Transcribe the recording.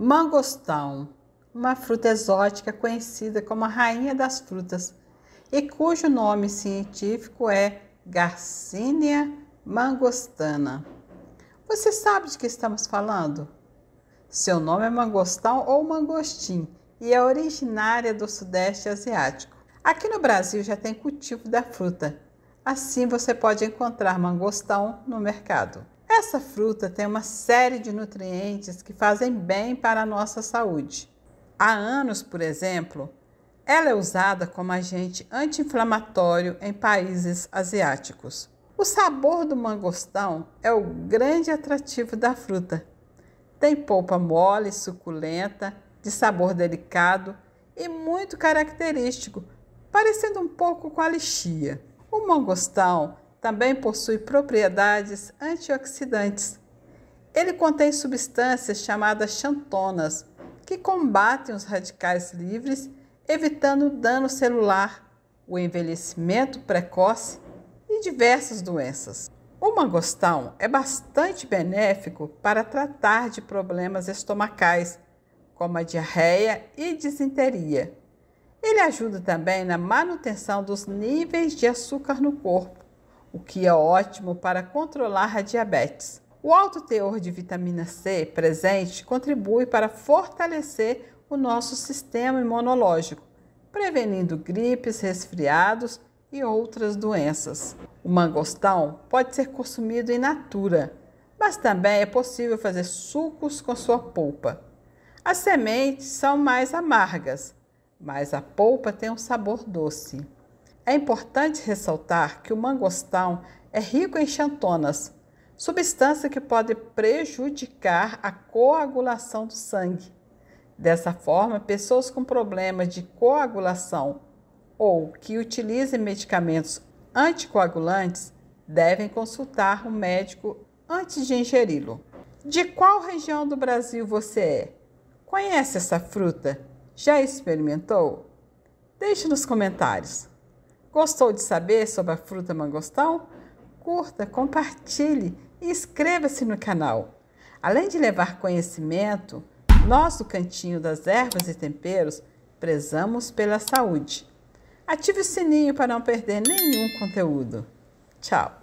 Mangostão, uma fruta exótica conhecida como a rainha das frutas e cujo nome científico é Garcinia mangostana. Você sabe de que estamos falando? Seu nome é mangostão ou mangostim e é originária do Sudeste Asiático. Aqui no Brasil já tem cultivo da fruta, assim você pode encontrar mangostão no mercado. Essa fruta tem uma série de nutrientes que fazem bem para a nossa saúde. Há anos, por exemplo, ela é usada como agente anti-inflamatório em países asiáticos. O sabor do mangostão é o grande atrativo da fruta. Tem polpa mole, suculenta, de sabor delicado e muito característico, parecendo um pouco com a lixia. O mangostão também possui propriedades antioxidantes. Ele contém substâncias chamadas xantonas, que combatem os radicais livres, evitando o dano celular, o envelhecimento precoce e diversas doenças. O mangostão é bastante benéfico para tratar de problemas estomacais, como a diarreia e disenteria. Ele ajuda também na manutenção dos níveis de açúcar no corpo o que é ótimo para controlar a diabetes. O alto teor de vitamina C presente contribui para fortalecer o nosso sistema imunológico, prevenindo gripes, resfriados e outras doenças. O mangostão pode ser consumido em natura, mas também é possível fazer sucos com sua polpa. As sementes são mais amargas, mas a polpa tem um sabor doce. É importante ressaltar que o mangostão é rico em xantonas, substância que pode prejudicar a coagulação do sangue. Dessa forma, pessoas com problemas de coagulação ou que utilizem medicamentos anticoagulantes devem consultar o um médico antes de ingeri-lo. De qual região do Brasil você é? Conhece essa fruta? Já experimentou? Deixe nos comentários. Gostou de saber sobre a fruta mangostão? Curta, compartilhe e inscreva-se no canal. Além de levar conhecimento, nós do Cantinho das Ervas e Temperos prezamos pela saúde. Ative o sininho para não perder nenhum conteúdo. Tchau!